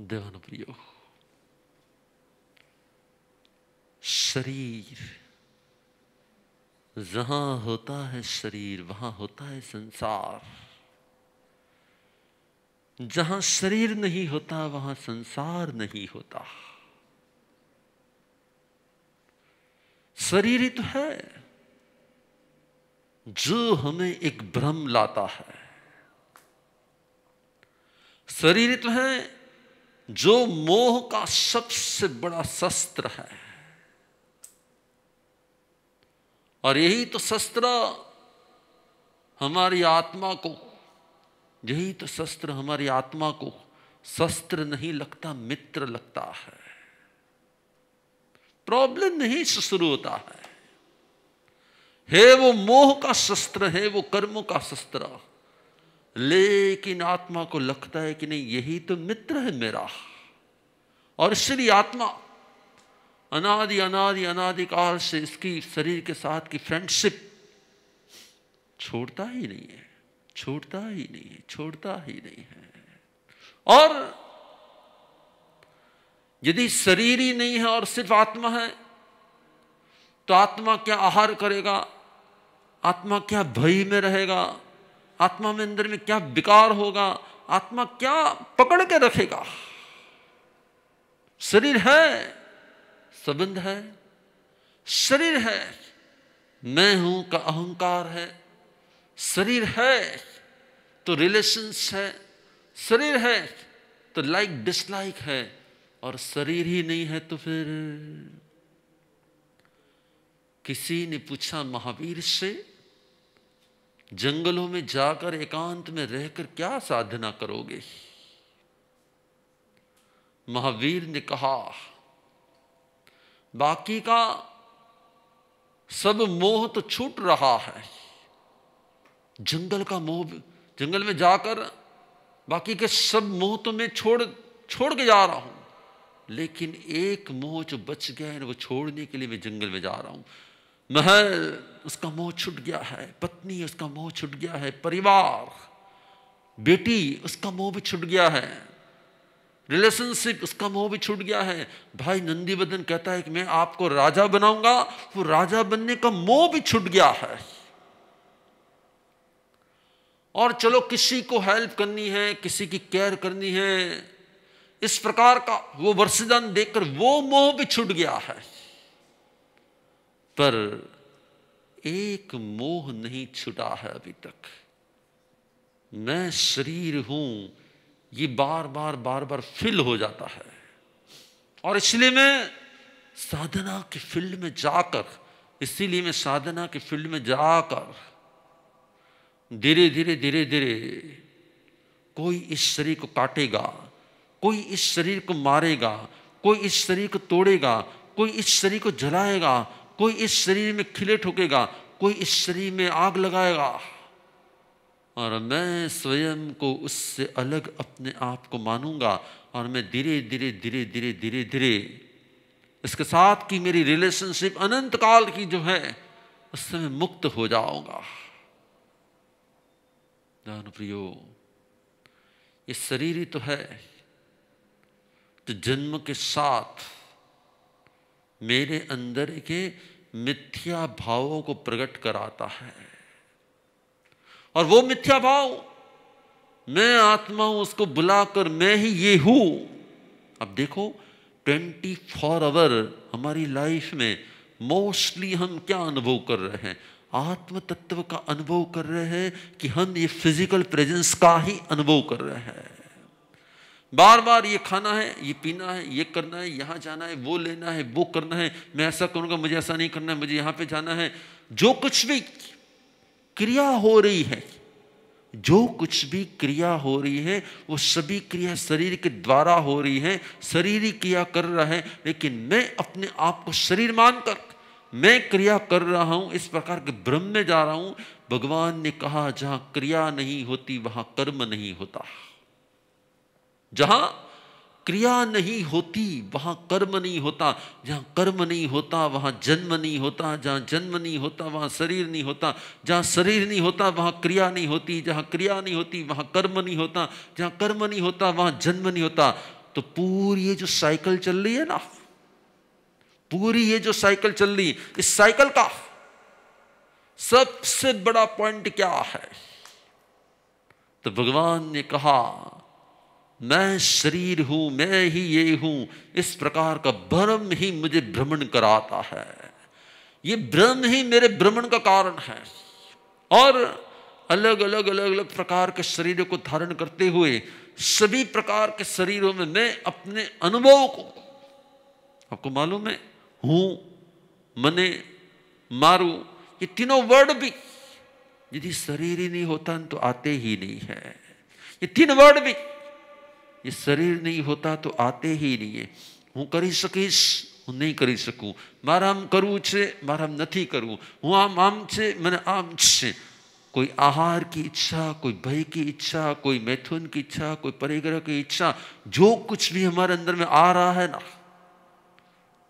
देवन प्रियो शरीर जहां होता है शरीर वहां होता है संसार जहां शरीर नहीं होता वहां संसार नहीं होता शरीर ही तो है जो हमें एक भ्रम लाता है शरीर तो है जो मोह का सबसे बड़ा शस्त्र है और यही तो शस्त्र हमारी आत्मा को यही तो शस्त्र हमारी आत्मा को शस्त्र नहीं लगता मित्र लगता है प्रॉब्लम नहीं शुरू होता है हे वो मोह का शस्त्र है वो कर्म का शस्त्र लेकिन आत्मा को लगता है कि नहीं यही तो मित्र है मेरा और इसलिए आत्मा अनादि अनादि काल से इसकी शरीर के साथ की फ्रेंडशिप छोड़ता ही नहीं है छोड़ता ही नहीं है छोड़ता ही नहीं है और यदि शरीर ही नहीं है और सिर्फ आत्मा है तो आत्मा क्या आहार करेगा आत्मा क्या भय में रहेगा आत्मा में अंदर में क्या विकार होगा आत्मा क्या पकड़ के रखेगा शरीर है संबंध है शरीर है मैं हूं का अहंकार है शरीर है तो रिलेशंस है शरीर है तो लाइक डिसलाइक है और शरीर ही नहीं है तो फिर किसी ने पूछा महावीर से जंगलों में जाकर एकांत में रहकर क्या साधना करोगे महावीर ने कहा बाकी का सब मोह तो छूट रहा है जंगल का मोह जंगल में जाकर बाकी के सब मोह तो मैं छोड़ छोड़ के जा रहा हूं लेकिन एक मोह जो बच गया है वो छोड़ने के लिए मैं जंगल में जा रहा हूं महल उसका मोह छूट गया है पत्नी उसका मोह छूट गया है परिवार बेटी उसका मोह भी छूट गया है रिलेशनशिप उसका मोह भी छूट गया है भाई नंदी बदन कहता है कि मैं आपको राजा बनाऊंगा वो राजा बनने का मोह भी छूट गया है और चलो किसी को हेल्प करनी है किसी की केयर करनी है इस प्रकार का वो वर्षदान देखकर वो मोह भी छूट गया है पर एक मोह नहीं छुटा है अभी तक मैं शरीर हूं ये बार बार बार बार फिल हो जाता है और इसलिए मैं साधना की फील्ड में जाकर इसीलिए मैं साधना के फील्ड में जाकर धीरे धीरे धीरे धीरे कोई इस शरीर को काटेगा कोई इस शरीर को मारेगा कोई इस शरीर को तोड़ेगा कोई इस शरीर को जलाएगा कोई इस शरीर में खिले ठोकेगा कोई इस शरीर में आग लगाएगा और मैं स्वयं को उससे अलग अपने आप को मानूंगा और मैं धीरे धीरे धीरे धीरे धीरे धीरे इसके साथ की मेरी रिलेशनशिप अनंत काल की जो है उससे मैं मुक्त हो जाऊंगा दान प्रियो ये शरीर ही तो है तो जन्म के साथ मेरे अंदर के मिथ्या भावों को प्रकट कराता है और वो मिथ्या भाव मैं आत्मा हूं उसको बुलाकर मैं ही ये हूं अब देखो ट्वेंटी फोर आवर हमारी लाइफ में मोस्टली हम क्या अनुभव कर रहे हैं आत्म तत्व का अनुभव कर रहे हैं कि हम ये फिजिकल प्रेजेंस का ही अनुभव कर रहे हैं बार बार ये खाना है ये पीना है ये करना है यहाँ जाना है वो लेना है वो करना है मैं ऐसा करूँगा मुझे ऐसा नहीं करना है मुझे यहाँ पे जाना है जो कुछ भी क्रिया हो रही है जो कुछ भी क्रिया हो रही है वो सभी क्रिया शरीर के द्वारा हो रही है शरीर ही क्रिया कर रहा है लेकिन मैं अपने आप को शरीर मानकर मैं क्रिया कर रहा हूँ इस प्रकार के भ्रम में जा रहा हूँ भगवान ने कहा जहाँ क्रिया नहीं होती वहाँ कर्म नहीं होता जहां क्रिया नहीं होती वहां कर्म नहीं होता जहां कर्म नहीं होता वहां जन्म नहीं होता जहां जन्म नहीं होता वहां शरीर नहीं होता जहां शरीर नहीं होता वहां क्रिया नहीं होती जहां क्रिया नहीं होती वहां कर्म नहीं होता जहां कर्म नहीं होता वहां जन्म नहीं होता तो पूरी ये जो साइकिल चल रही है ना पूरी ये जो साइकिल चल रही इस साइकिल का सबसे बड़ा पॉइंट क्या है तो भगवान ने कहा मैं शरीर हूं मैं ही ये हूं इस प्रकार का भ्रम ही मुझे भ्रमण कराता है ये भ्रम ही मेरे भ्रमण का कारण है और अलग अलग अलग अलग प्रकार के शरीरों को धारण करते हुए सभी प्रकार के शरीरों में मैं अपने अनुभव को आपको मालूम है हूं मने मारू ये तीनों वर्ड भी यदि शरीर ही नहीं होता तो आते ही नहीं है ये तीन वर्ड भी ये शरीर नहीं होता तो आते ही नहीं है हूँ करी શકીશ हूँ नहीं करी सकू મારે करूँ से છે नहीं करूँ हूँ आम आम આમ मैंने आम મને कोई आहार की इच्छा कोई भय की इच्छा कोई मैथुन की इच्छा कोई परिग्रह की इच्छा जो कुछ भी हमारे अंदर में आ रहा है ना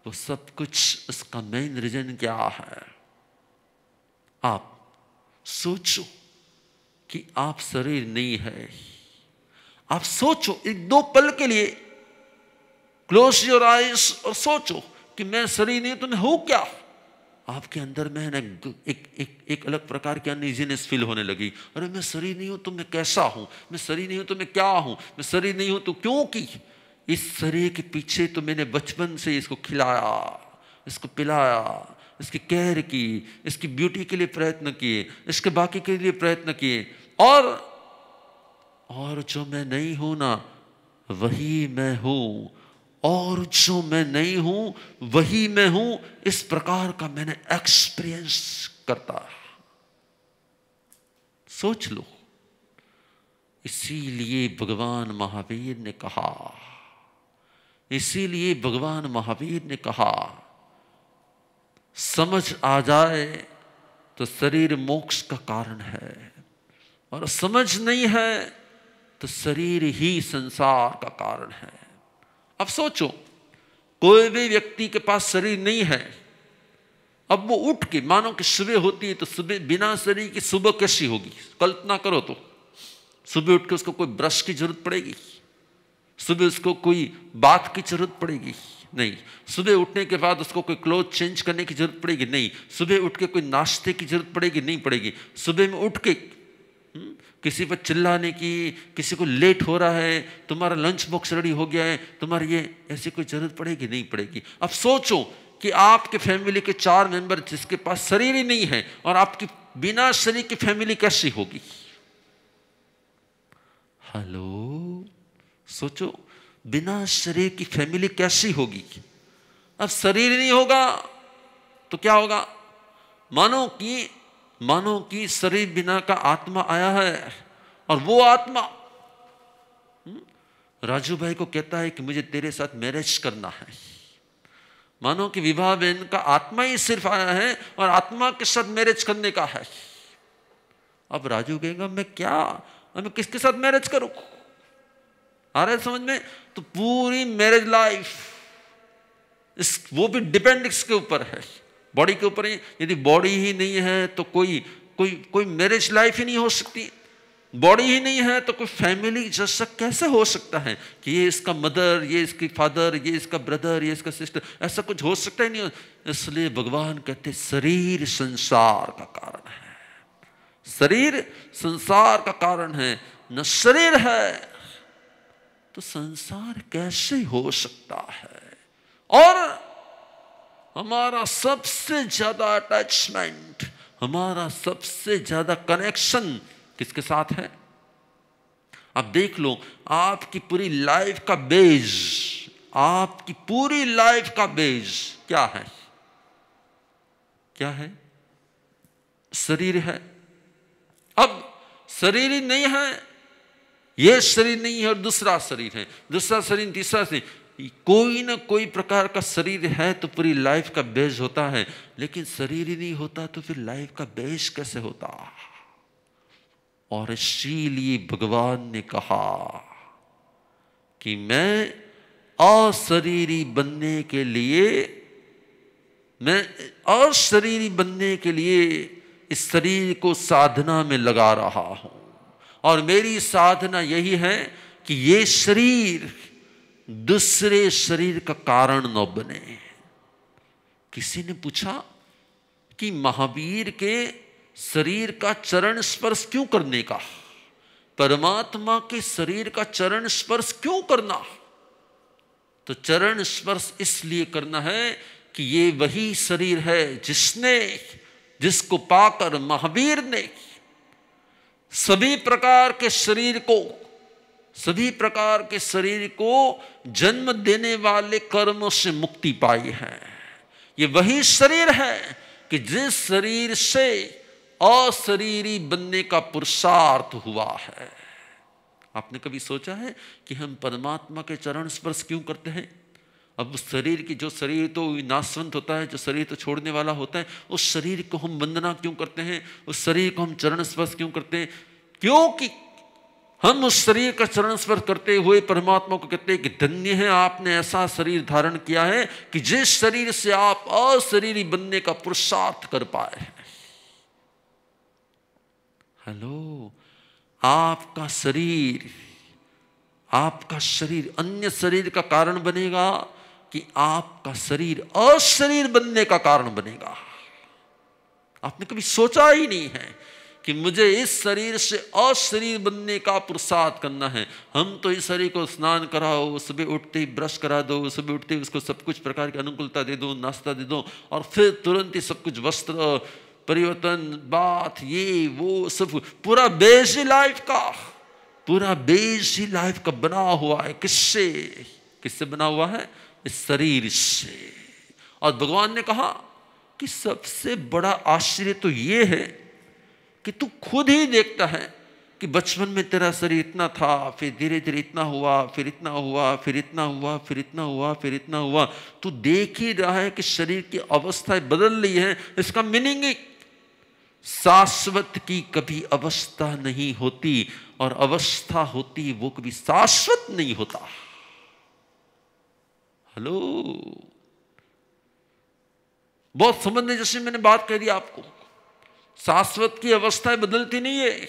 वो सब कुछ उसका मेन रीजन क्या है आप सोचो कि आप शरीर नहीं है आप सोचो एक दो पल के लिए क्लोज योर आइज और सोचो कि मैं शरीर नहीं तो हूं क्या आपके अंदर में एक एक एक अलग प्रकार की अनइजीनेस फील होने लगी अरे मैं शरीर नहीं हूं तो मैं कैसा हूं मैं शरीर नहीं हूं तो मैं क्या हूं मैं शरीर नहीं हूं तो क्यों की इस शरीर के पीछे तो मैंने बचपन से इसको खिलाया इसको पिलाया इसकी केयर की इसकी ब्यूटी के लिए प्रयत्न किए इसके बाकी के लिए प्रयत्न किए और और जो मैं नहीं हूं ना वही मैं हूं और जो मैं नहीं हूं वही मैं हूं इस प्रकार का मैंने एक्सपीरियंस करता सोच लो इसीलिए भगवान महावीर ने कहा इसीलिए भगवान महावीर ने कहा समझ आ जाए तो शरीर मोक्ष का कारण है और समझ नहीं है तो शरीर ही संसार का कारण है अब सोचो कोई भी व्यक्ति के पास शरीर नहीं है अब वो उठ के मानो कि सुबह होती है तो सुबह बिना शरीर की सुबह कैसी होगी कल्पना करो तो सुबह उठ के उसको कोई ब्रश की जरूरत पड़ेगी सुबह उसको कोई बात की जरूरत पड़ेगी नहीं सुबह उठने के बाद उसको कोई क्लोथ चेंज करने की जरूरत पड़ेगी नहीं सुबह उठ के कोई नाश्ते की जरूरत पड़ेगी नहीं पड़ेगी सुबह में उठ के किसी पर चिल्लाने की किसी को लेट हो रहा है तुम्हारा लंच बॉक्स रेडी हो गया है तुम्हारी ये ऐसी कोई जरूरत पड़ेगी नहीं पड़ेगी अब सोचो कि आपके फैमिली के चार मेंबर जिसके पास शरीर ही नहीं है और आपकी बिना शरीर की फैमिली कैसी होगी हेलो सोचो बिना शरीर की फैमिली कैसी होगी अब शरीर नहीं होगा तो क्या होगा मानो कि मानो कि शरीर बिना का आत्मा आया है और वो आत्मा हम्म, राजू भाई को कहता है कि मुझे तेरे साथ मैरिज करना है मानो कि विवाह बहन का आत्मा ही सिर्फ आया है और आत्मा के साथ मैरिज करने का है अब राजू कहेगा मैं क्या मैं किसके साथ मैरिज करूं आ रहा है समझ में तो पूरी मैरिज लाइफ इस वो भी डिपेंड इसके ऊपर है बॉडी के ऊपर यदि बॉडी ही नहीं है तो कोई कोई कोई मैरिज लाइफ ही नहीं हो सकती बॉडी ही नहीं है तो कोई फैमिली जैसा कैसे हो सकता है कि ये इसका मदर ये इसकी फादर ये इसका ब्रदर ये इसका सिस्टर ऐसा कुछ हो सकता ही नहीं इसलिए भगवान कहते शरीर संसार का कारण है शरीर संसार का कारण है न शरीर है तो संसार कैसे हो सकता है और हमारा सबसे ज़्यादा अटैचमेंट हमारा सबसे ज़्यादा कनेक्शन किसके साथ है आप देख लो आपकी पूरी लाइफ का बेज आपकी पूरी लाइफ का बेज क्या है क्या है शरीर है अब शरीर ही नहीं है यह शरीर नहीं है और दूसरा शरीर है दूसरा शरीर तीसरा शरीर कोई ना कोई प्रकार का शरीर है तो पूरी लाइफ का बेस होता है लेकिन शरीर ही नहीं होता तो फिर लाइफ का बेस कैसे होता और इसीलिए भगवान ने कहा कि मैं अशरीरी बनने के लिए मैं अशरीरी बनने के लिए इस शरीर को साधना में लगा रहा हूं और मेरी साधना यही है कि ये शरीर दूसरे शरीर का कारण न बने किसी ने पूछा कि महावीर के शरीर का चरण स्पर्श क्यों करने का परमात्मा के शरीर का चरण स्पर्श क्यों करना तो चरण स्पर्श इसलिए करना है कि ये वही शरीर है जिसने जिसको पाकर महावीर ने सभी प्रकार के शरीर को सभी प्रकार के शरीर को जन्म देने वाले कर्मों से मुक्ति पाई है ये वही शरीर है कि जिस शरीर से अशरीरी बनने का पुरुषार्थ हुआ है आपने कभी सोचा है कि हम परमात्मा के चरण स्पर्श क्यों करते हैं अब शरीर की जो शरीर तो नाशवंत होता है जो शरीर तो छोड़ने वाला होता है उस शरीर को हम वंदना क्यों करते हैं उस शरीर को हम चरण स्पर्श क्यों करते हैं क्योंकि हम उस शरीर का चरण स्पर्श करते हुए परमात्मा को कहते हैं कि धन्य है आपने ऐसा शरीर धारण किया है कि जिस शरीर से आप अशरीरी बनने का पुरुषार्थ कर पाए हैं हेलो आपका शरीर आपका शरीर अन्य शरीर का कारण बनेगा कि आपका शरीर अशरीर बनने का कारण बनेगा आपने कभी सोचा ही नहीं है कि मुझे इस शरीर से और शरीर बनने का पुरुषार्थ करना है हम तो इस शरीर को स्नान कराओ सुबह उठते ही ब्रश करा दो सुबह उठते ही उसको सब कुछ प्रकार की अनुकूलता दे दो नाश्ता दे दो और फिर तुरंत ही सब कुछ वस्त्र परिवर्तन बात ये वो सब पूरा बेसी लाइफ का पूरा बेसी लाइफ का बना हुआ है किससे किससे बना हुआ है इस शरीर से और भगवान ने कहा कि सबसे बड़ा आश्चर्य तो ये है कि तू खुद ही देखता है कि बचपन में तेरा शरीर इतना था फिर धीरे धीरे इतना हुआ फिर इतना हुआ फिर इतना हुआ फिर इतना हुआ फिर इतना हुआ तू देख ही रहा है कि शरीर की अवस्थाएं बदल रही है इसका मीनिंग शाश्वत की कभी अवस्था नहीं होती और अवस्था होती वो कभी शाश्वत नहीं होता हेलो बहुत समझने जैसे मैंने बात कह दी आपको शाश्वत की अवस्थाएं बदलती नहीं है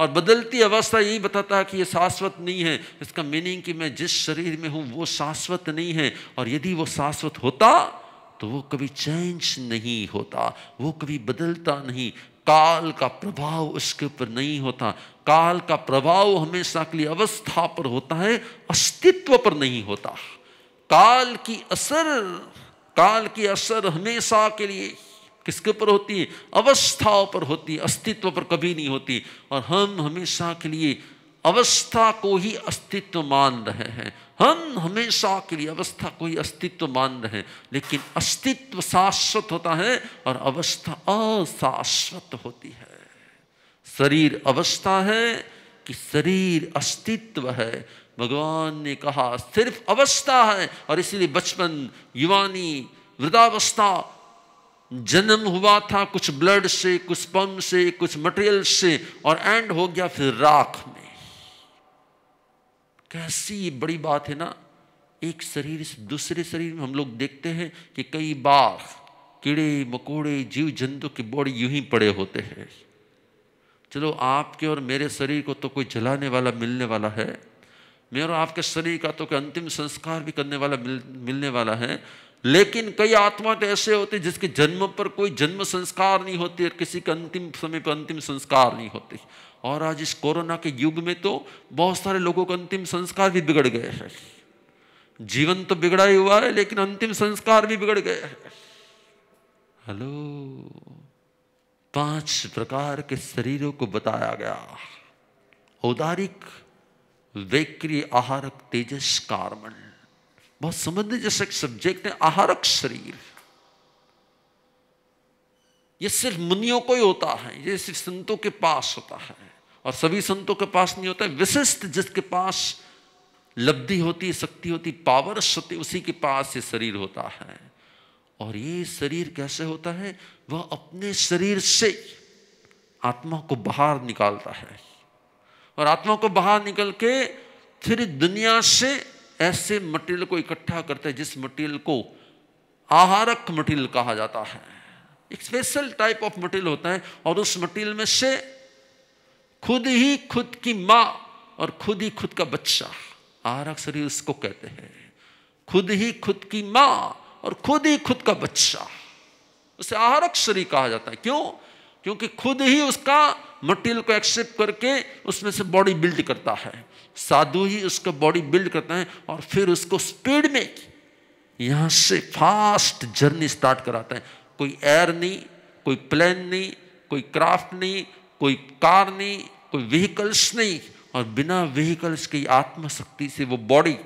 और बदलती अवस्था यही बताता है कि ये शाश्वत नहीं है इसका मीनिंग कि मैं जिस शरीर में हूँ वो शाश्वत नहीं है और यदि वो शाश्वत होता तो वो कभी चेंज नहीं होता वो कभी बदलता नहीं काल का प्रभाव उसके ऊपर नहीं होता काल का प्रभाव हमेशा के लिए अवस्था पर होता है अस्तित्व पर नहीं होता काल की असर काल की असर हमेशा के लिए किसके ऊपर होती है अवस्थाओं पर होती है अस्तित्व पर कभी नहीं होती और हम हमेशा के लिए अवस्था को ही अस्तित्व मान रहे हैं हम हमेशा के लिए अवस्था को ही अस्तित्व मान रहे हैं लेकिन अस्तित्व शाश्वत होता है और अवस्था अशाश्वत होती है शरीर अवस्था है कि शरीर अस्तित्व है भगवान ने कहा सिर्फ अवस्था है और इसलिए बचपन युवानी वृद्धावस्था जन्म हुआ था कुछ ब्लड से कुछ पम से कुछ मटेरियल से और एंड हो गया फिर राख में कैसी बड़ी बात है ना एक शरीर से दूसरे शरीर में हम लोग देखते हैं कि कई बार कीड़े मकोड़े जीव जंतु की बॉडी यूं ही पड़े होते हैं चलो आपके और मेरे शरीर को तो कोई जलाने वाला मिलने वाला है मेरे और आपके शरीर का तो कोई अंतिम संस्कार भी करने वाला मिल, मिलने वाला है लेकिन कई आत्मा तो ऐसे होते जिसके जन्म पर कोई जन्म संस्कार नहीं होते और किसी के अंतिम समय पर अंतिम संस्कार नहीं होते और आज इस कोरोना के युग में तो बहुत सारे लोगों के अंतिम संस्कार भी बिगड़ गए हैं जीवन तो बिगड़ा ही हुआ है लेकिन अंतिम संस्कार भी बिगड़ गए हैं हेलो पांच प्रकार के शरीरों को बताया गया औदारिक वेक्री आहारक तेजस कार्मण बहुत समझने जैसा एक सब्जेक्ट है आहारक शरीर ये सिर्फ मुनियों को ही होता है ये सिर्फ संतों के पास होता है और सभी संतों के पास नहीं होता है विशिष्ट जिसके पास लब्धि होती है शक्ति होती पावर होती उसी के पास ये शरीर होता है और ये शरीर कैसे होता है वह अपने शरीर से आत्मा को बाहर निकालता है और आत्मा को बाहर निकल के फिर दुनिया से ऐसे मटेरियल को इकट्ठा करते हैं जिस मटेरियल को आहारक मटेरियल कहा जाता है एक स्पेशल टाइप ऑफ मटेरियल होता है और उस मटेरियल में से खुद ही खुद की माँ और खुद ही खुद का बच्चा आहारक शरीर उसको कहते हैं खुद ही खुद की माँ और खुद ही खुद का बच्चा उसे आहारक शरीर कहा जाता है क्यों क्योंकि खुद ही उसका मटेरियल को एक्सेप्ट करके उसमें से बॉडी बिल्ड करता है साधु ही उसका बॉडी बिल्ड करता है और फिर उसको स्पीड में यहाँ से फास्ट जर्नी स्टार्ट कराता है कोई एयर नहीं कोई प्लेन नहीं कोई क्राफ्ट नहीं कोई कार नहीं कोई व्हीकल्स नहीं और बिना व्हीकल्स की आत्मशक्ति से वो बॉडी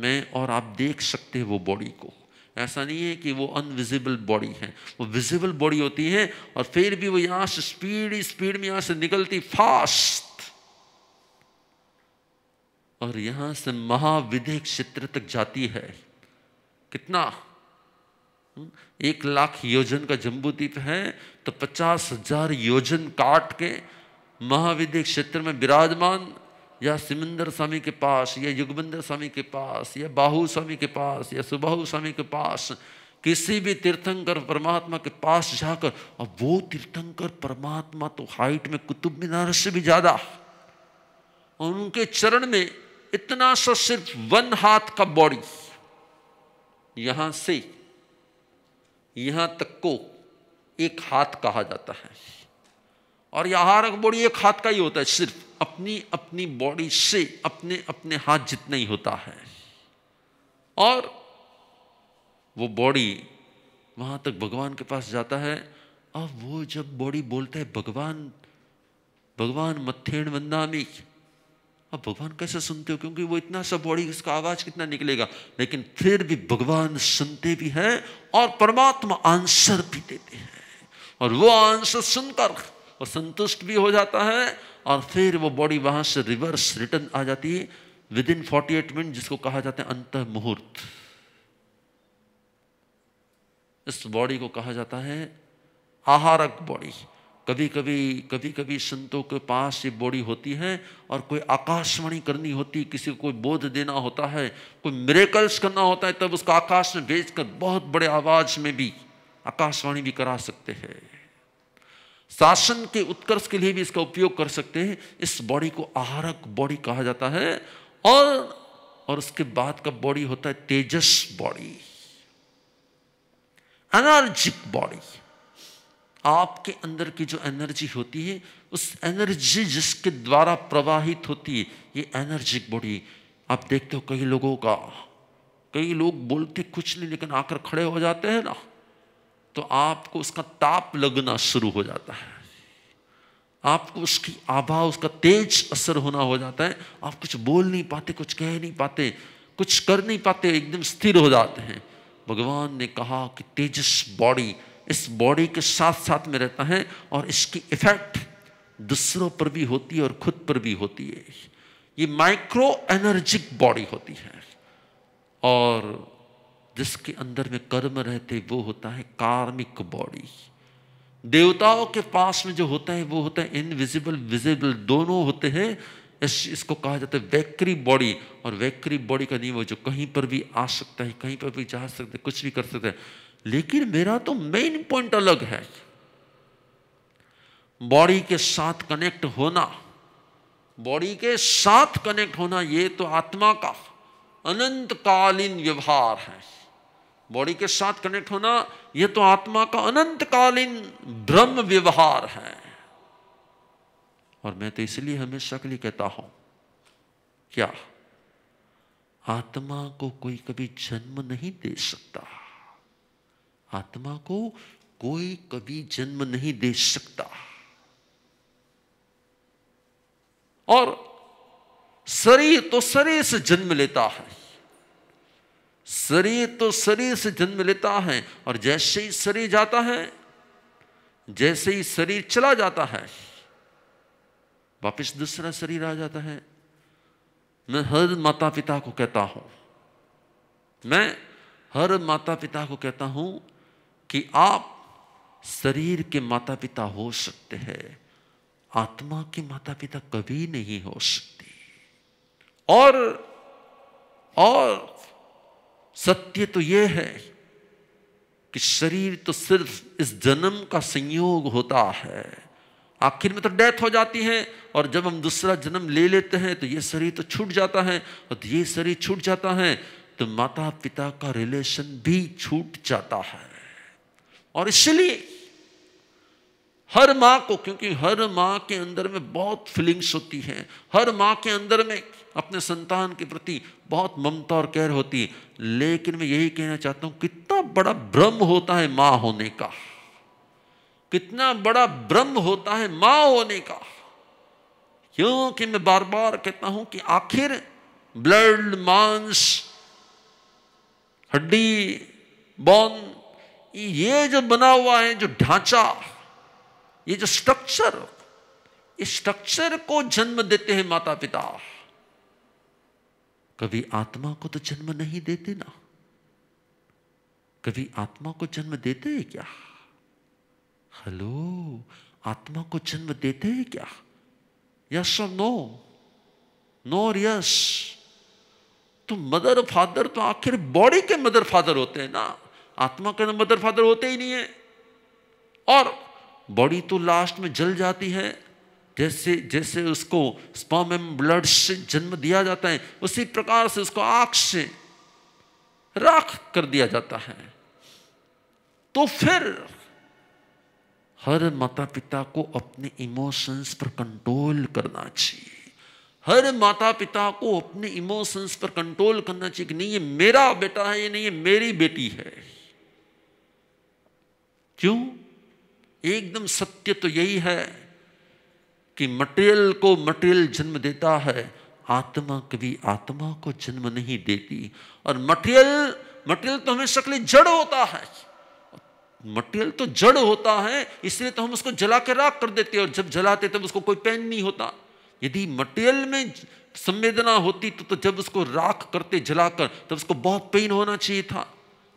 में और आप देख सकते हैं वो बॉडी को ऐसा नहीं है कि वो अनविजिबल बॉडी है वो विजिबल बॉडी होती है और फिर भी वो यहाँ से स्पीड स्पीड में यहाँ से निकलती फास्ट और यहाँ से महाविधे क्षेत्र तक जाती है कितना हम्म, एक लाख योजन का जम्बूद्वीप है तो पचास हजार योजन काट के महाविद्य क्षेत्र में विराजमान या सिमंदर स्वामी के पास या युगबंदर स्वामी के पास या बाहु स्वामी के पास या सुबाहु स्वामी के पास किसी भी तीर्थंकर परमात्मा के पास जाकर और वो तीर्थंकर परमात्मा तो हाइट में कुतुब मीनार से भी ज़्यादा और उनके चरण में इतना सा सिर्फ वन हाथ का बॉडी यहां से यहां तक को एक हाथ कहा जाता है और यह रंग बॉडी एक हाथ का ही होता है सिर्फ अपनी अपनी बॉडी से अपने अपने हाथ जितना ही होता है और वो बॉडी वहां तक भगवान के पास जाता है अब वो जब बॉडी बोलता है भगवान भगवान मथेण वंदा में अब भगवान कैसे सुनते हो क्योंकि वो इतना सा बॉडी उसका आवाज़ कितना निकलेगा लेकिन फिर भी भगवान सुनते भी हैं और परमात्मा आंसर भी देते हैं और वो आंसर सुनकर वो संतुष्ट भी हो जाता है और फिर वो बॉडी वहां से रिवर्स रिटर्न आ जाती है within forty eight minute जिसको कहा जाता है अंत मुहूर्त इस बॉडी को कहा जाता है आहारक बॉडी कभी कभी कभी कभी संतों के पास ये बॉडी होती है और कोई आकाशवाणी करनी होती है किसी को कोई बोध देना होता है कोई मेरेकल्स करना होता है तब उसको आकाश में भेज कर बहुत बड़े आवाज में भी आकाशवाणी भी करा सकते हैं शासन के उत्कर्ष के लिए भी इसका उपयोग कर सकते हैं इस बॉडी को आहारक बॉडी कहा जाता है और और उसके बाद का बॉडी होता है तेजस बॉडी एनर्जिक बॉडी आपके अंदर की जो एनर्जी होती है उस एनर्जी जिसके द्वारा प्रवाहित होती है ये एनर्जिक बॉडी आप देखते हो कई लोगों का कई लोग बोलते कुछ नहीं लेकिन आकर खड़े हो जाते हैं ना तो आपको उसका ताप लगना शुरू हो जाता है आपको उसकी आभा उसका तेज असर होना हो जाता है आप कुछ बोल नहीं पाते कुछ कह नहीं पाते कुछ कर नहीं पाते एकदम स्थिर हो जाते हैं भगवान ने कहा कि तेजस बॉडी इस बॉडी के साथ साथ में रहता है और इसकी इफेक्ट दूसरों पर भी होती है और खुद पर भी होती है ये माइक्रो एनर्जिक बॉडी होती है और जिसके अंदर में कर्म रहते वो होता है कार्मिक बॉडी देवताओं के पास में जो होता है वो होता है इनविजिबल विजिबल दोनों होते हैं इस, इसको कहा जाता है वैक्री बॉडी और वैक्री बॉडी का नियम जो कहीं पर भी आ सकता है कहीं पर भी जा सकते कुछ भी कर सकते हैं लेकिन मेरा तो मेन पॉइंट अलग है बॉडी के साथ कनेक्ट होना बॉडी के साथ कनेक्ट होना ये तो आत्मा का अनंतकालीन व्यवहार है बॉडी के साथ कनेक्ट होना ये तो आत्मा का अनंतकालीन ब्रह्म व्यवहार है और मैं तो इसलिए हमेशा के लिए कहता हूं क्या आत्मा को कोई कभी जन्म नहीं दे सकता आत्मा को कोई कभी जन्म नहीं दे सकता और शरीर तो शरीर से जन्म लेता है शरीर तो शरीर से जन्म लेता है और जैसे ही शरीर जाता है जैसे ही शरीर चला जाता है वापस दूसरा शरीर आ जाता है मैं हर माता पिता को कहता हूं मैं हर माता पिता को कहता हूं कि आप शरीर के माता पिता हो सकते हैं आत्मा के माता पिता कभी नहीं हो सकती और और सत्य तो यह है कि शरीर तो सिर्फ इस जन्म का संयोग होता है आखिर में तो डेथ हो जाती है और जब हम दूसरा जन्म ले लेते हैं तो ये शरीर तो छूट जाता है और ये शरीर छूट जाता है तो माता पिता का रिलेशन भी छूट जाता है और इसलिए हर माँ को क्योंकि हर माँ के अंदर में बहुत फीलिंग्स होती हैं हर माँ के अंदर में अपने संतान के प्रति बहुत ममता और कैर होती है लेकिन मैं यही कहना चाहता हूँ कितना बड़ा भ्रम होता है माँ होने का कितना बड़ा भ्रम होता है माँ होने का क्योंकि मैं बार बार कहता हूं कि आखिर ब्लड मांस हड्डी बॉन ये जो बना हुआ है जो ढांचा ये जो स्ट्रक्चर इस स्ट्रक्चर को जन्म देते हैं माता पिता कभी आत्मा को तो जन्म नहीं देते ना कभी आत्मा को जन्म देते हैं क्या हेलो आत्मा को जन्म देते हैं क्या यस और नो नो और यस तो मदर फादर तो आखिर बॉडी के मदर फादर होते हैं ना आत्मा के मदर फादर होते ही नहीं है और बॉडी तो लास्ट में जल जाती है जैसे जैसे उसको स्पर्म एम ब्लड से जन्म दिया जाता है उसी प्रकार से उसको आख से राख कर दिया जाता है तो फिर हर माता पिता को अपने इमोशंस पर कंट्रोल करना चाहिए हर माता पिता को अपने इमोशंस पर कंट्रोल करना चाहिए कि नहीं ये मेरा बेटा है ये नहीं ये मेरी बेटी है क्यों एकदम सत्य तो यही है कि मटेरियल को मटेरियल जन्म देता है आत्मा कभी आत्मा को जन्म नहीं देती और मटेरियल मटेरियल तो हमेशा शक्ल जड़ होता है मटेरियल तो जड़ होता है इसलिए तो हम उसको जला के राख कर देते हैं और जब जलाते तब तो उसको कोई पेन नहीं होता यदि मटेरियल में संवेदना होती तो, तो जब उसको राख करते जलाकर तब तो उसको बहुत पेन होना चाहिए था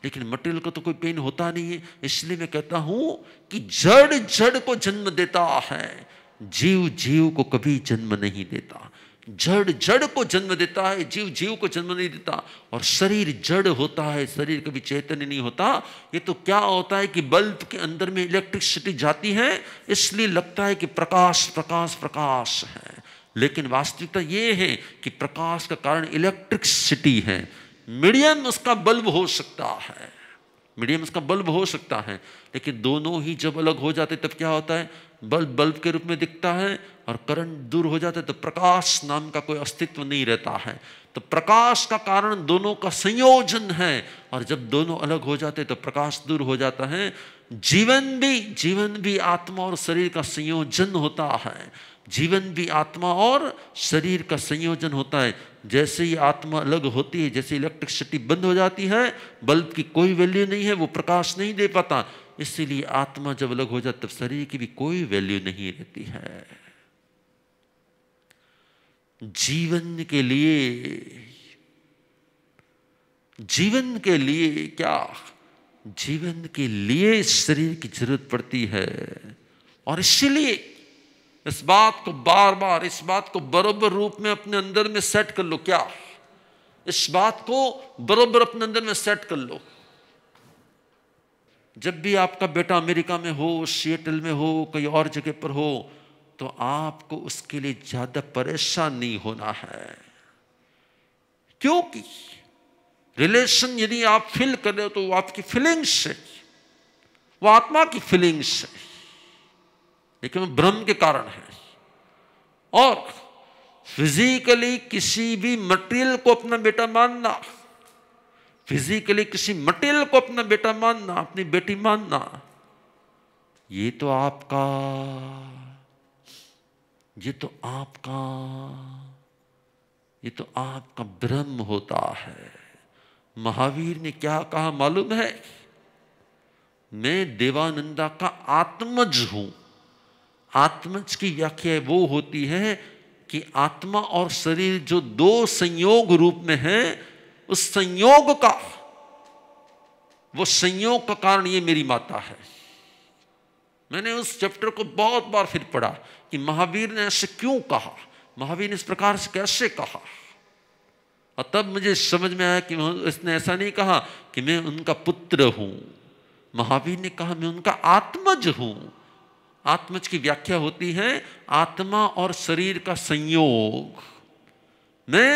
लेकिन मटेरियल का तो कोई पेन होता नहीं है इसलिए मैं कहता हूं कि जड़ जड़ को जन्म देता है जीव जीव को कभी जन्म नहीं देता जड़ जड़ को जन्म देता है जीव जीव को जन्म नहीं देता और शरीर जड़ होता है शरीर कभी चैतन्य नहीं होता ये तो क्या होता है कि बल्ब के अंदर में इलेक्ट्रिसिटी जाती है इसलिए लगता है कि प्रकाश प्रकाश प्रकाश है लेकिन वास्तविकता ये है कि प्रकाश का कारण इलेक्ट्रिसिटी है मीडियम उसका बल्ब हो सकता है मीडियम उसका बल्ब हो सकता है लेकिन दोनों ही जब अलग हो जाते तब क्या होता है बल्ब बल्ब के रूप में दिखता है और करंट दूर हो जाता है तो प्रकाश नाम का कोई अस्तित्व नहीं रहता है तो प्रकाश का कारण दोनों का संयोजन है और जब दोनों अलग हो जाते तो प्रकाश दूर हो जाता है जीवन भी जीवन भी आत्मा और शरीर का संयोजन होता है जीवन भी आत्मा और शरीर का संयोजन होता है जैसे ही आत्मा अलग होती है जैसे इलेक्ट्रिसिटी बंद हो जाती है बल्ब की कोई वैल्यू नहीं है वो प्रकाश नहीं दे पाता इसीलिए आत्मा जब अलग हो जाती तब शरीर की भी कोई वैल्यू नहीं रहती है जीवन के लिए जीवन के लिए क्या जीवन के लिए शरीर की जरूरत पड़ती है और इसलिए इस बात को बार बार इस बात को बरोबर रूप में अपने अंदर में सेट कर लो क्या इस बात को बरोबर अपने अंदर में सेट कर लो जब भी आपका बेटा अमेरिका में हो सिएटल में हो कहीं और जगह पर हो तो आपको उसके लिए ज़्यादा परेशान नहीं होना है क्योंकि रिलेशन यदि आप फील कर रहे हो तो वो आपकी फीलिंग्स है वो आत्मा की फीलिंग्स है लेकिन भ्रम के कारण है और फिजिकली किसी भी मटेरियल को अपना बेटा मानना फिजिकली किसी मटेरियल को अपना बेटा मानना अपनी बेटी मानना ये तो आपका ये तो आपका ये तो आपका ब्रह्म होता है महावीर ने क्या कहा मालूम है मैं देवानंदा का आत्मज हूं आत्मज की व्याख्या वो होती है कि आत्मा और शरीर जो दो संयोग रूप में है उस संयोग का वो संयोग का कारण ये मेरी माता है मैंने उस चैप्टर को बहुत बार फिर पढ़ा कि महावीर ने ऐसे क्यों कहा महावीर ने इस प्रकार से कैसे कहा और तब मुझे समझ में आया कि इसने ऐसा नहीं कहा कि मैं उनका पुत्र हूं महावीर ने कहा मैं उनका आत्मज हूं आत्मज की व्याख्या होती है आत्मा और शरीर का संयोग मैं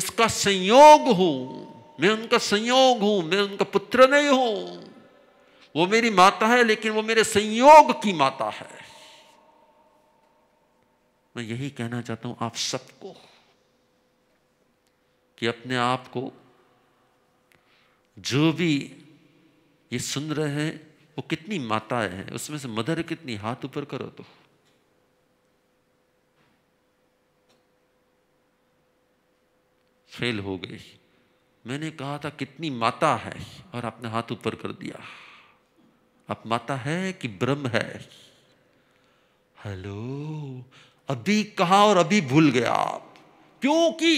उसका संयोग हूं मैं उनका संयोग हूं मैं उनका पुत्र नहीं हूं वो मेरी माता है लेकिन वो मेरे संयोग की माता है मैं यही कहना चाहता हूं आप सबको कि अपने आप को जो भी ये सुन रहे हैं वो कितनी माताएं हैं उसमें से मदर कितनी हाथ ऊपर करो तो फेल हो गई मैंने कहा था कितनी माता है और आपने हाथ ऊपर कर दिया आप माता है कि ब्रह्म है हेलो अभी कहा और अभी भूल गया आप क्योंकि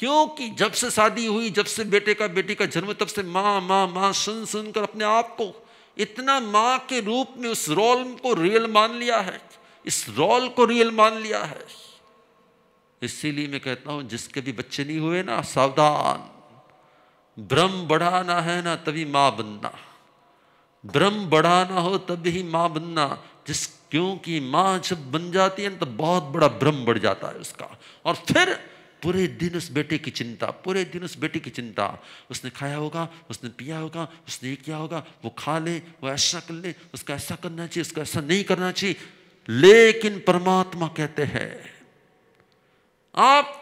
क्योंकि जब से शादी हुई जब से बेटे का बेटी का जन्म तब से मां मां मां सुन सुनकर अपने आप को इतना माँ के रूप में उस रोल को रियल मान लिया है इस रोल को रियल मान लिया है इसीलिए मैं कहता हूँ जिसके भी बच्चे नहीं हुए ना सावधान भ्रम बढ़ाना है ना तभी माँ बनना भ्रम बढ़ाना हो तभी माँ बनना जिस क्योंकि माँ जब बन जाती है ना तो बहुत बड़ा भ्रम बढ़ जाता है उसका और फिर पूरे दिन उस बेटे की चिंता पूरे दिन उस बेटे की चिंता उसने खाया होगा उसने पिया होगा उसने ये किया होगा वो खा ले वो ऐसा कर ले उसका ऐसा करना चाहिए उसका ऐसा नहीं करना चाहिए लेकिन परमात्मा कहते हैं आप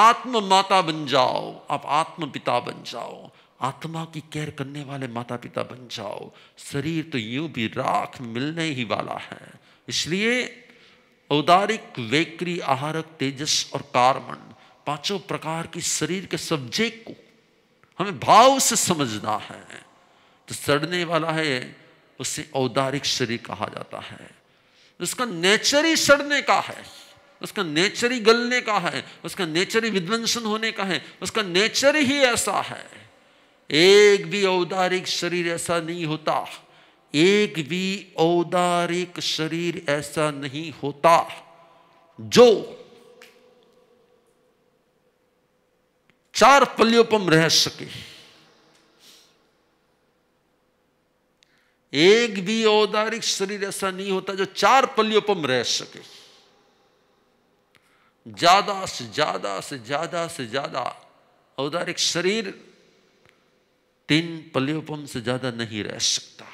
आत्म माता बन जाओ आप आत्म पिता बन जाओ आत्मा की केयर करने वाले माता पिता बन जाओ शरीर तो यूं भी राख मिलने ही वाला है इसलिए औदारिक वेकरी आहारक तेजस और कार्मण पांचों प्रकार की शरीर के सब्जेक्ट को हमें भाव से समझना है तो सड़ने वाला है उसे औदारिक शरीर कहा जाता है उसका नेचर ही सड़ने का है उसका नेचर ही गलने का है उसका नेचर ही विध्वंसन होने का है उसका नेचर ही ऐसा है एक भी औदारिक शरीर ऐसा नहीं होता एक भी औदारिक शरीर ऐसा नहीं होता जो चार पल्लियों पर रह सके एक भी औदारिक शरीर ऐसा नहीं होता जो चार पल्लियों पर रह सके ज्यादा से ज्यादा से ज्यादा से ज्यादा औदारिक शरीर तीन पल्लियोपम से ज्यादा नहीं रह सकता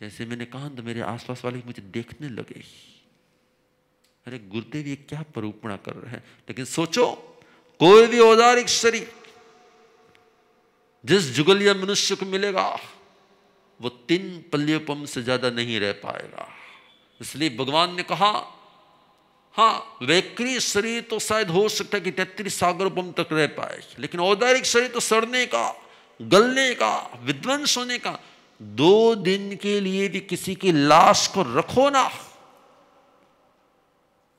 जैसे मैंने कहा तो मेरे आसपास वाले मुझे देखने लगे अरे गुरुदेव ये क्या परूपणा कर रहे हैं लेकिन सोचो कोई भी औदारिक शरीर जिस जुगलिया मनुष्य को मिलेगा वो तीन पल्यपम से ज्यादा नहीं रह पाएगा इसलिए भगवान ने कहा हाँ वैक्री शरीर तो शायद हो सकता है कि तैतीस सागरपम तक रह पाए लेकिन औदारिक शरीर तो सड़ने का गलने का विध्वंस होने का दो दिन के लिए भी किसी की लाश को रखो ना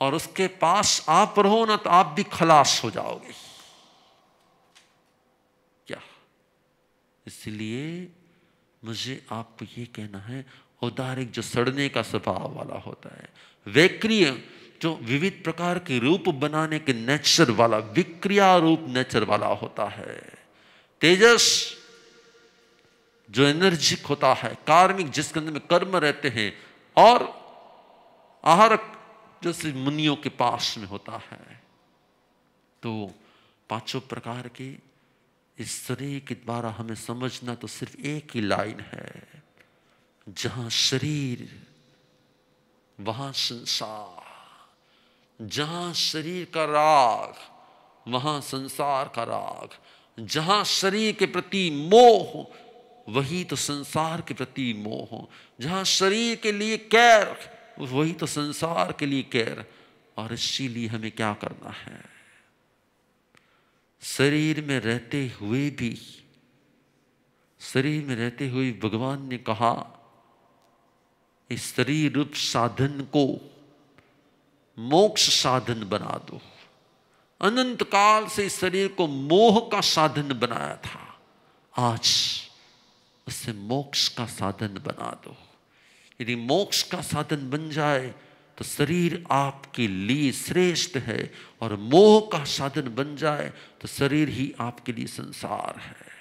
और उसके पास आप रहो ना तो आप भी खलास हो जाओगे क्या इसलिए मुझे आपको ये कहना है औदारिक जो सड़ने का स्वभाव वाला होता है वैक्रिय जो विविध प्रकार के रूप बनाने के नेचर वाला विक्रिया रूप नेचर वाला होता है तेजस जो एनर्जिक होता है कार्मिक जिसके अंदर में कर्म रहते हैं और आहारक जैसे मुनियों के पास में होता है तो पांचों प्रकार के इस शरीर के द्वारा हमें समझना तो सिर्फ एक ही लाइन है जहां शरीर वहां संसार जहां शरीर का राग वहां संसार का राग जहां शरीर के प्रति मोह वही तो संसार के प्रति मोह जहां शरीर के लिए कैर वही तो संसार के लिए केयर और इसीलिए हमें क्या करना है शरीर में रहते हुए भी शरीर में रहते हुए भगवान ने कहा इस शरीर रूप साधन को मोक्ष साधन बना दो अनंत काल से इस शरीर को मोह का साधन बनाया था आज उसे मोक्ष का साधन बना दो यदि मोक्ष का साधन बन जाए तो शरीर आपके लिए श्रेष्ठ है और मोह का साधन बन जाए तो शरीर ही आपके लिए संसार है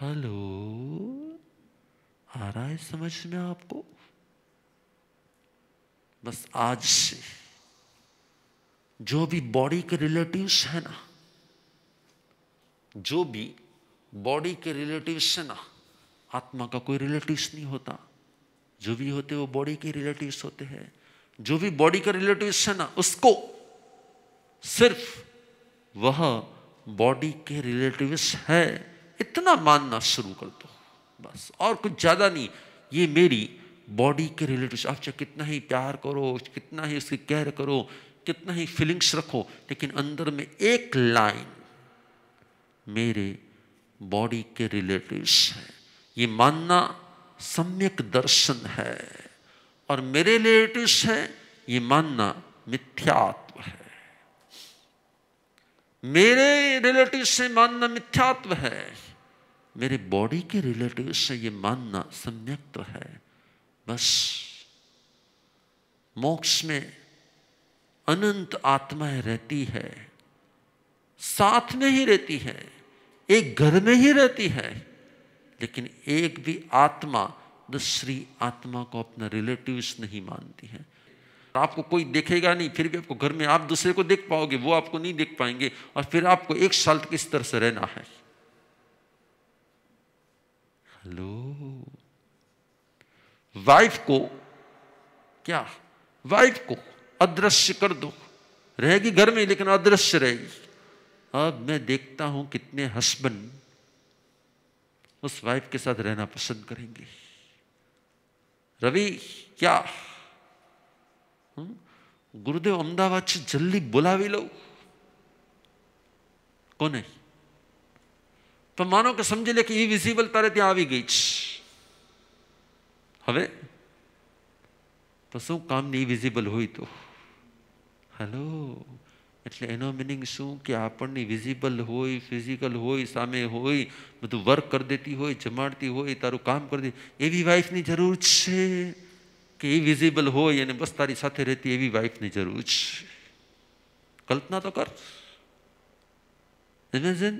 हेलो आ रहा है समझ में आपको बस आज से जो भी बॉडी के रिलेटिव्स है ना जो भी बॉडी के रिलेटिव्स से ना आत्मा का कोई रिलेटिव्स नहीं होता जो भी होते वो बॉडी के रिलेटिव्स होते हैं जो भी बॉडी का रिलेटिव्स है ना उसको सिर्फ वह बॉडी के रिलेटिव्स है इतना मानना शुरू कर दो बस और कुछ ज़्यादा नहीं ये मेरी बॉडी के रिलेटिव्स आप चाहे कितना ही प्यार करो कितना ही उसकी केयर करो कितना ही फीलिंग्स रखो लेकिन अंदर में एक लाइन मेरे बॉडी के रिलेटिव्स हैं ये मानना सम्यक दर्शन है और मेरे रिलेटिव्स हैं ये मानना मिथ्यात्व है मेरे रिलेटिव से मानना मिथ्यात्व है मेरे बॉडी के रिलेटिव से ये मानना तो है बस मोक्ष में अनंत आत्माएं रहती है साथ में ही रहती है एक घर में ही रहती है लेकिन एक भी आत्मा दूसरी आत्मा को अपना रिलेटिव्स नहीं मानती है आपको कोई देखेगा नहीं फिर भी आपको घर में आप दूसरे को देख पाओगे वो आपको नहीं देख पाएंगे और फिर आपको एक साल तक किस तरह से रहना है हेलो वाइफ को क्या वाइफ को अदृश्य कर दो रहेगी घर में लेकिन अदृश्य रहेगी अब मैं देखता हूं कितने हस्बैंड उस वाइफ के साथ रहना पसंद करेंगे रवि क्या ગુરુદેવ અમદાવાદ છે જલ્દી બોલાવી લઉં કોને પણ માનો કે સમજી લે કે એ વિઝિબલ તારે ત્યાં આવી ગઈ છે હવે તો શું કામની ઇવિઝિબલ હોય તો હેલો એટલે એનો મિનિંગ શું કે આપણને વિઝિબલ હોય ફિઝિકલ હોય સામે હોય બધું વર્ક કરી દેતી હોય જમાડતી હોય તારું કામ કરી દે એવી વાઈફની જરૂર છે કે એ વિઝિબલ હોય અને બસ તારી સાથે રહેતી એવી વાઈફની જરૂર છે કલ્પના તો કર ઇમેજિન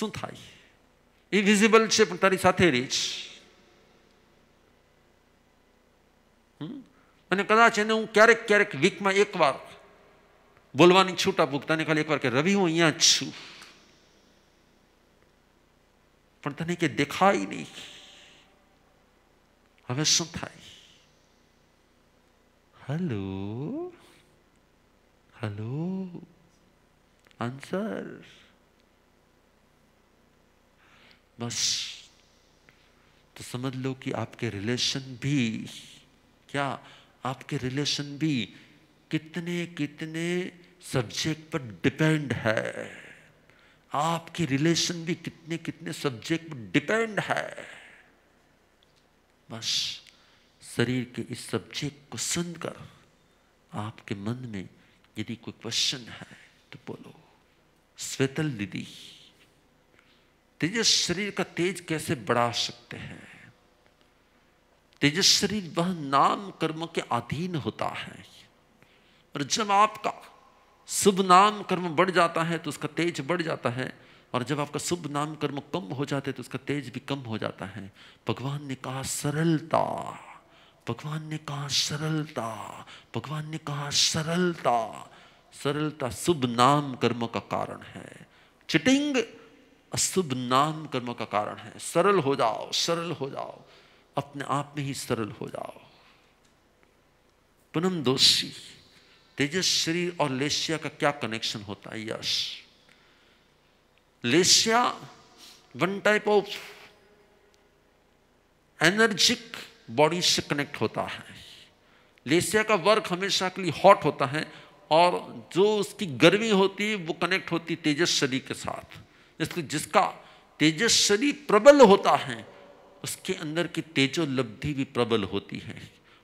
શું થાય એ વિઝિબલ છે પણ તારી સાથે રહી છે હમ અને કદાચ એને હું ક્યારેક ક્યારેક વીકમાં એકવાર બોલવાની છૂટા પૂગતા ને ખાલી એકવાર કે રવિ હું અહીંયા જ છું પણ તને કે દેખાય નહીં હવે શું થાય હલો હલો આન્સર बस तो समझ लो कि आपके रिलेशन भी क्या आपके रिलेशन भी कितने कितने सब्जेक्ट पर डिपेंड है आपके रिलेशन भी कितने कितने सब्जेक्ट पर डिपेंड है बस शरीर के इस सब्जेक्ट को सुनकर आपके मन में यदि कोई क्वेश्चन है तो बोलो श्वेतल दीदी तेजस शरीर का तेज कैसे बढ़ा सकते हैं तेजस्वी वह नाम कर्म के अधीन होता है और जब आपका शुभ नाम कर्म बढ़ जाता है तो उसका तेज बढ़ जाता है और जब आपका शुभ नाम कर्म कम हो जाते तो उसका तेज भी कम हो जाता है भगवान ने कहा सरलता भगवान ने कहा सरलता भगवान ने कहा सरलता सरलता शुभ नाम कर्म का कारण है चिटिंग अशुभ नाम कर्म का कारण है सरल हो जाओ सरल हो जाओ अपने आप में ही सरल हो जाओ पुनम दोषी तेजस्वी और लेशिया का क्या कनेक्शन होता है यस लेशिया one type of energic body से कनेक्ट होता है लेशिया का वर्क हमेशा के लिए हॉट होता है और जो उसकी गर्मी होती है वो कनेक्ट होती तेजस्वी के साथ इसलिए जिसका तेजस्वी प्रबल होता है उसके अंदर की तेजोलब्धि भी प्रबल होती है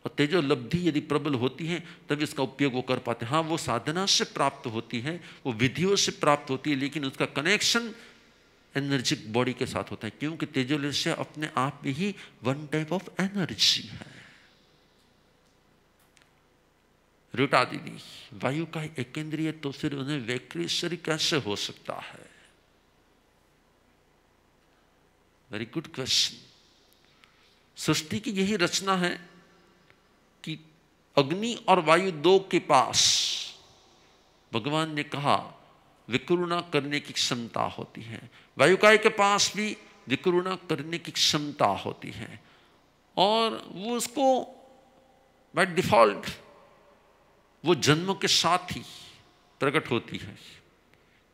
और तेजोलब्धि यदि प्रबल होती है तब इसका उपयोग वो कर पाते हैं हाँ वो साधना से प्राप्त होती है वो विधियों से प्राप्त होती है लेकिन उसका कनेक्शन एनर्जिक बॉडी के साथ होता है क्योंकि तेजोलस्य अपने आप में ही वन टाइप ऑफ एनर्जी है रुटा दीदी वायु का एक तो फिर उन्हें वैक्रेश्वर कैसे हो सकता है वेरी गुड क्वेश्चन सृष्टि की यही रचना है कि अग्नि और वायु दो के पास भगवान ने कहा विकरुणा करने की क्षमता होती है वायुकाय के पास भी विकरुणा करने की क्षमता होती है और वो उसको बाय डिफॉल्ट वो जन्म के साथ ही प्रकट होती है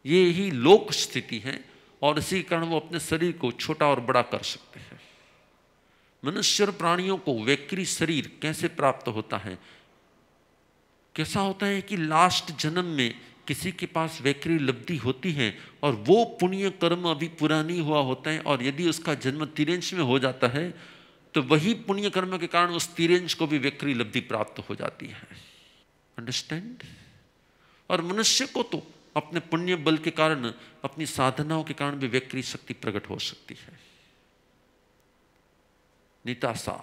ये ही लोक स्थिति है और इसी कारण वो अपने शरीर को छोटा और बड़ा कर सकते हैं मनुष्य और प्राणियों को वैक्री शरीर कैसे प्राप्त होता है कैसा होता है कि लास्ट जन्म में किसी के पास वैक्री लब्धि होती है और वो पुण्य कर्म अभी पूरा नहीं हुआ होता है और यदि उसका जन्म तिरेंश में हो जाता है तो वही पुण्य कर्म के कारण उस तिरेंश को भी वैक्री लब्धि प्राप्त हो जाती है अंडरस्टैंड और मनुष्य को तो अपने पुण्य बल के कारण अपनी साधनाओं के कारण भी वैक्री शक्ति प्रकट हो सकती है निताशा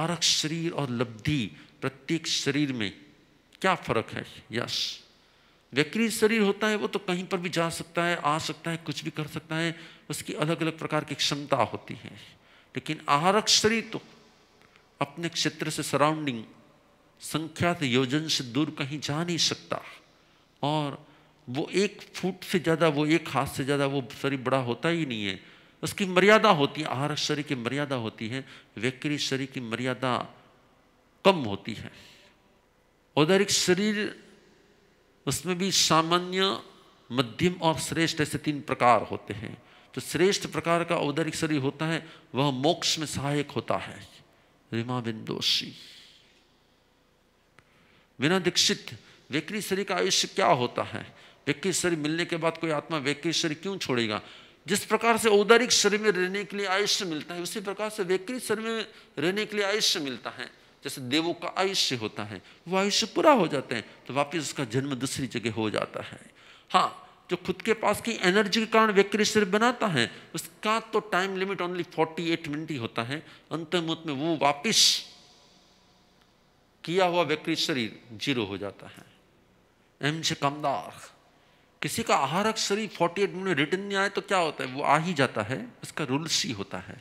आरक शरीर और लब्धि प्रत्येक शरीर में क्या फर्क है यश व्यक्ति शरीर होता है वो तो कहीं पर भी जा सकता है आ सकता है कुछ भी कर सकता है उसकी अलग अलग प्रकार की क्षमता होती है लेकिन आहारक शरीर तो अपने क्षेत्र से सराउंडिंग संख्यात योजन से दूर कहीं जा नहीं सकता और वो एक फुट से ज़्यादा वो एक हाथ से ज़्यादा वो शरीर बड़ा होता ही नहीं है उसकी मर्यादा होती है आहार शरीर की मर्यादा होती है व्यक्ति शरीर की मर्यादा कम होती है उधर एक शरीर उसमें भी सामान्य मध्यम और श्रेष्ठ ऐसे तीन प्रकार होते हैं तो श्रेष्ठ प्रकार का औदारिक शरीर होता है वह मोक्ष में सहायक होता है रिमा बिंदोषी बिना दीक्षित व्यक्ति शरीर का आयुष्य क्या होता है व्यक्ति शरीर मिलने के बाद कोई आत्मा व्यक्ति शरीर क्यों छोड़ेगा जिस प्रकार से औदारिक शरीर में रहने के लिए आयुष्य मिलता है उसी प्रकार से व्यक्ति शरीर में रहने के लिए आयुष्य मिलता है जैसे देवों का आयुष्य होता है वो आयुष्य पूरा हो जाते हैं तो वापस उसका जन्म दूसरी जगह हो जाता है हाँ जो खुद के पास की एनर्जी के कारण व्यक्ति शरीर बनाता है उसका तो टाइम लिमिट ओनली 48 मिनट ही होता है अंतर्मुत में वो वापिस किया हुआ व्यक्ति शरीर जीरो हो जाता है एम से कमदार किसी का आहार शरीर फोर्टी एट मिनट रिटर्न नहीं आए तो क्या होता है वो आ ही जाता है उसका रूल्स ही होता है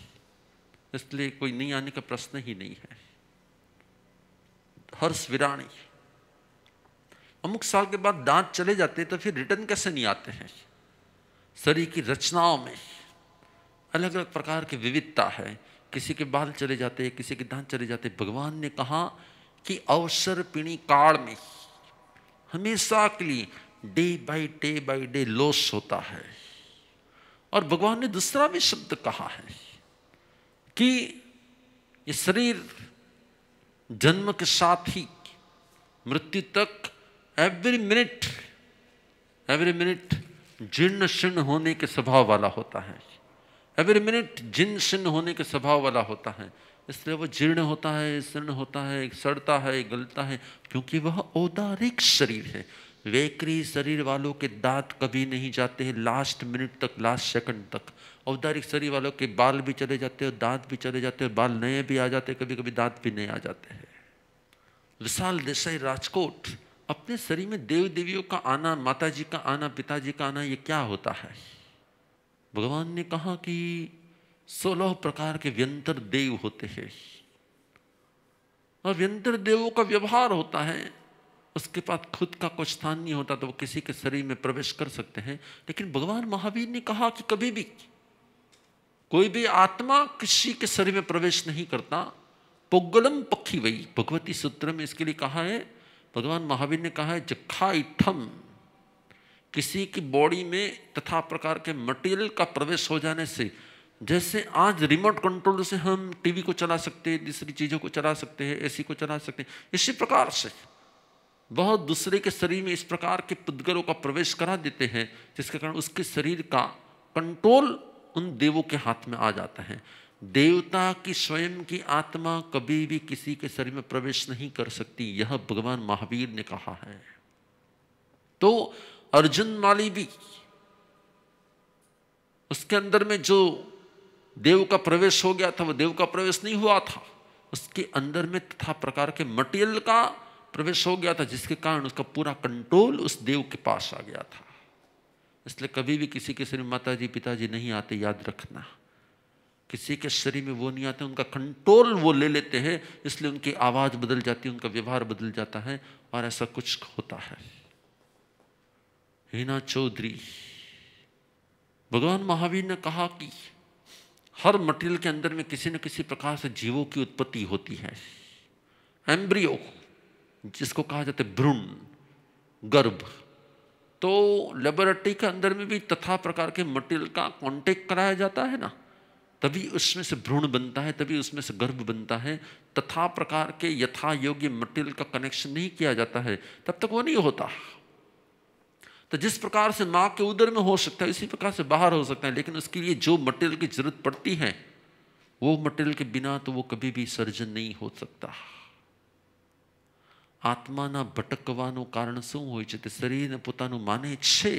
इसलिए कोई नहीं आने का प्रश्न ही नहीं है हर्ष विराणी अमुक साल के बाद दांत चले जाते तो फिर रिटर्न कैसे नहीं आते हैं शरीर की रचनाओं में अलग अलग प्रकार की विविधता है किसी के बाल चले जाते किसी के दांत चले जाते भगवान ने कहा कि अवसर पीणी काल में हमेशा के लिए day by day by day loss होता है और भगवान ने दूसरा भी शब्द कहा है कि ये शरीर जन्म के साथ ही मृत्यु तक एवरी मिनट एवरी मिनट जीर्ण शीर्ण होने के स्वभाव वाला होता है एवरी मिनट जीर्ण शीर्ण होने के स्वभाव वाला होता है इसलिए वह जीर्ण होता है शीर्ण होता है सड़ता है गलता है क्योंकि वह औदारिक शरीर है वेकरी शरीर वालों के दांत कभी नहीं जाते हैं लास्ट मिनट तक लास्ट सेकंड तक औदारिक शरीर वालों के बाल भी चले जाते हैं दांत भी चले जाते हैं बाल नए भी आ जाते हैं कभी कभी दांत भी नए आ जाते हैं विशाल देसाई राजकोट अपने शरीर में देव देवियों का आना माता जी का आना पिताजी का आना ये क्या होता है भगवान ने कहा कि सोलह प्रकार के व्यंतर देव होते हैं और व्यंतर देवों का व्यवहार होता है उसके पास खुद का कोई स्थान नहीं होता तो वो किसी के शरीर में प्रवेश कर सकते हैं लेकिन भगवान महावीर ने कहा कि कभी भी कोई भी आत्मा किसी के शरीर में प्रवेश नहीं करता पुगलम पक्षी वही भगवती सूत्र में इसके लिए कहा है भगवान महावीर ने कहा है जखा इठम किसी की बॉडी में तथा प्रकार के मटेरियल का प्रवेश हो जाने से जैसे आज रिमोट कंट्रोल से हम टीवी को चला सकते हैं दूसरी चीज़ों को चला सकते हैं एसी को चला सकते हैं इसी प्रकार से वह दूसरे के शरीर में इस प्रकार के पुद्गलों का प्रवेश करा देते हैं जिसके कारण उसके शरीर का कंट्रोल उन देवों के हाथ में आ जाता है देवता की स्वयं की आत्मा कभी भी किसी के शरीर में प्रवेश नहीं कर सकती यह भगवान महावीर ने कहा है तो अर्जुन माली भी उसके अंदर में जो देव का प्रवेश हो गया था वह देव का प्रवेश नहीं हुआ था उसके अंदर में तथा प्रकार के मटेरियल का प्रवेश हो गया था जिसके कारण उसका पूरा कंट्रोल उस देव के पास आ गया था इसलिए कभी भी किसी के शरीर माता जी पिताजी नहीं आते याद रखना किसी के शरीर में वो नहीं आते उनका कंट्रोल वो ले लेते हैं इसलिए उनकी आवाज़ बदल जाती है उनका व्यवहार बदल जाता है और ऐसा कुछ होता है हीना चौधरी भगवान महावीर ने कहा कि हर मटेरियल के अंदर में किसी न किसी प्रकार से जीवों की उत्पत्ति होती है एम्ब्रियो जिसको कहा जाता है भ्रूण गर्भ तो लेबोरेटरी के अंदर में भी तथा प्रकार के मटेरियल का कांटेक्ट कराया जाता है ना तभी उसमें से भ्रूण बनता है तभी उसमें से गर्भ बनता है तथा प्रकार के यथा योग्य मटेरियल का कनेक्शन नहीं किया जाता है तब तक वो नहीं होता तो जिस प्रकार से माँ के उदर में हो सकता है उसी प्रकार से बाहर हो सकता है लेकिन उसके लिए जो मटेरियल की जरूरत पड़ती है वो मटेरियल के बिना तो वो कभी भी सर्जन नहीं हो सकता આત્માના ભટકવાનું કારણ શું હોય છે તે શરીરને પોતાનું માને છે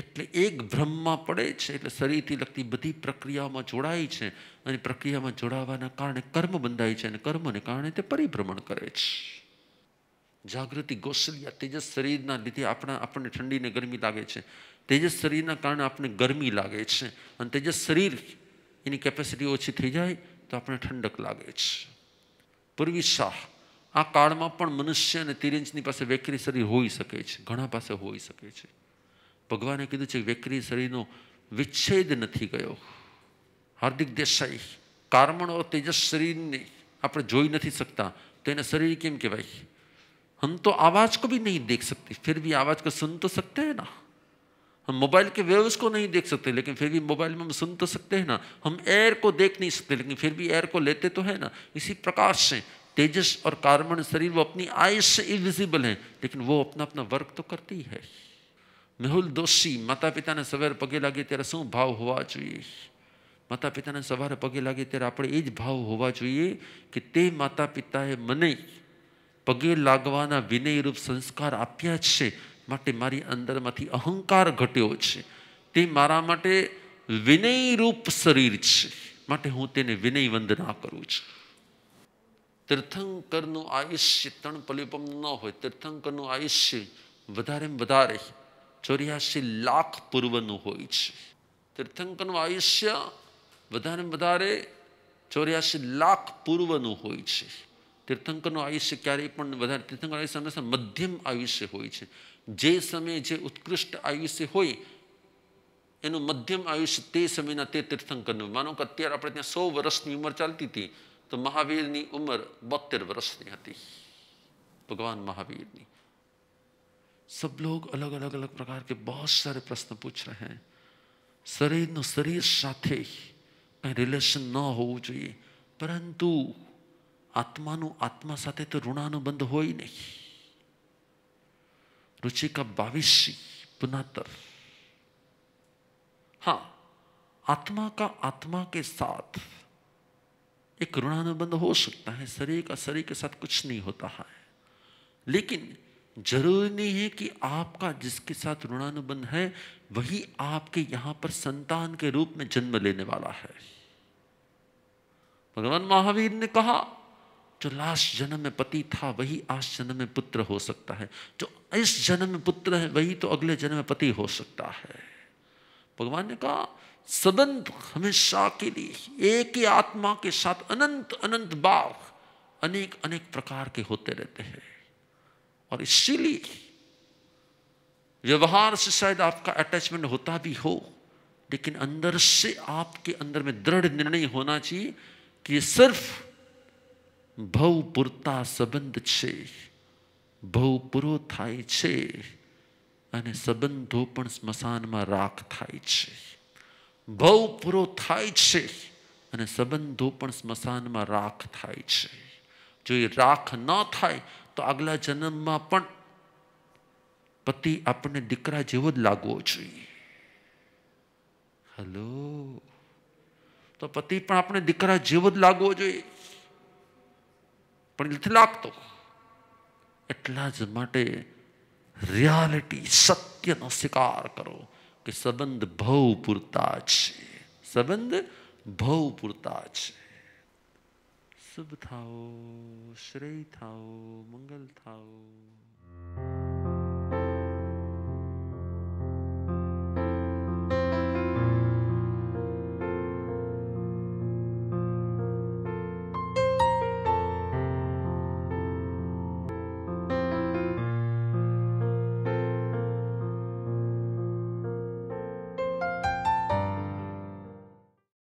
એટલે એક ભ્રમમાં પડે છે એટલે શરીરથી લગતી બધી પ્રક્રિયામાં જોડાય છે અને પ્રક્રિયામાં જોડાવાના કારણે કર્મ બંધાય છે અને કર્મને કારણે તે પરિભ્રમણ કરે છે જાગૃતિ ગોસલિયા તેજસ શરીરના લીધે આપણા આપણને ઠંડીને ગરમી લાગે છે તેજસ શરીરના કારણે આપણને ગરમી લાગે છે અને તેજસ શરીર એની કેપેસિટી ઓછી થઈ જાય તો આપણને ઠંડક લાગે છે પૂર્વી શાહ આ કાળમાં પણ મનુષ્ય અને તિરંજની પાસે વેકરી શરીર હોઈ શકે છે ઘણા પાસે હોઈ શકે છે ભગવાને કીધું છે વેકરી શરીરનો વિચ્છેદ નથી ગયો હાર્દિક દેસાઈ કારમણ ઓર તેજસ શરીરને આપણે જોઈ નથી શકતા તો એને શરીર કેમ કહેવાય हम तो आवाज को भी नहीं देख सकते फिर भी आवाज को सुन तो सकते हैं ना हम मोबाइल के वेव्स को नहीं देख सकते लेकिन फिर भी मोबाइल में हम सुन तो सकते हैं ना हम एयर को देख नहीं सकते लेकिन फिर भी एयर को लेते तो है ना इसी प्रकार से तेजस और कार्बन शरीर वो अपनी आय से इविजिबल हैं लेकिन वो अपना अपना वर्क तो करती है મેહુલ દોશી માતા પિતાને સવારે પગે લાગે ત્યારે શું ભાવ હોવા જોઈએ માતા પિતાને સવારે પગે લાગે ત્યારે આપણે એ જ ભાવ હોવા જોઈએ કે તે માતા પિતાએ મને પગે લાગવાના વિનયરૂપ સંસ્કાર આપ્યા છે માટે મારી અંદરમાંથી અહંકાર ઘટ્યો છે તે મારા માટે વિનયરૂપ શરીર છે માટે હું તેને વિનય વંદના કરું છું તીર્થંકરનું આયુષ્ય ત્રણ પલિપમ ન હોય તીર્થંકરનું આયુષ્ય વધારે વધારે ચોર્યાસી લાખ પૂર્વનું હોય છે તીર્થંકરનું આયુષ્ય વધારે વધારે ચોર્યાસી લાખ પૂર્વનું હોય છે તીર્થંકરનું આયુષ્ય ક્યારેય પણ વધારે તીર્થંકર આયુષ્ય મધ્યમ આયુષ્ય હોય છે જે સમયે જે ઉત્કૃષ્ટ આયુષ્ય હોય એનું મધ્યમ આયુષ્ય તે સમયના તે તીર્થંકરનું માનો કે અત્યારે આપણે ત્યાં સો વર્ષની ઉંમર ચાલતી હતી तो महावीर की उम्र बहत्तर वर्ष की थी भगवान महावीर ने सब लोग अलग अलग अलग प्रकार के बहुत सारे प्रश्न पूछ रहे हैं शरीर न शरीर साथे कहीं रिलेशन न होइए परंतु आत्मा आत्मा साथे तो ऋणानुबंध हो ही नहीं रुचि का भविष्य पुनातर हाँ आत्मा का आत्मा के साथ ये करुणानुबंध हो सकता है शरीर का शरीर के साथ कुछ नहीं होता है लेकिन जरूरी नहीं है कि आपका जिसके साथ ऋणानुबंध है वही आपके यहां पर संतान के रूप में जन्म लेने वाला है भगवान महावीर ने कहा जो लास्ट जन्म में पति था वही आज जन्म में पुत्र हो सकता है जो इस जन्म में पुत्र है वही तो अगले जन्म में पति हो सकता है भगवान ने कहा सदंत हमेशा के लिए एक ही आत्मा के साथ अनंत अनंत भाव अनेक अनेक प्रकार के होते रहते हैं और इसीलिए व्यवहार से शायद आपका अटैचमेंट होता भी हो लेकिन अंदर से आपके अंदर में दृढ़ निर्णय होना चाहिए कि ये सिर्फ ભવપૂરતા संबंध છે ભવપૂરો થાય છે અને સંબંધો પણ સ્મશાનમાં રાખ બહુ પૂરો થાય છે અને સંબંધો પણ સ્મશાનમાં રાખ થાય છે જો એ રાખ ન થાય તો આગલા જન્મમાં પણ પતિ આપણને દીકરા જેવો જ લાગવો જોઈએ હલો તો પતિ પણ આપણે દીકરા જેવો જ લાગવો જોઈએ પણ નથી લાગતો એટલા જ માટે રિયાલિટી સત્યનો સ્વીકાર કરો કે સંબંધ ભવ પૂરતા છે સંબંધ ભવ પૂરતા છે શુભ થાઓ શ્રેય થાઓ મંગલ થાઓ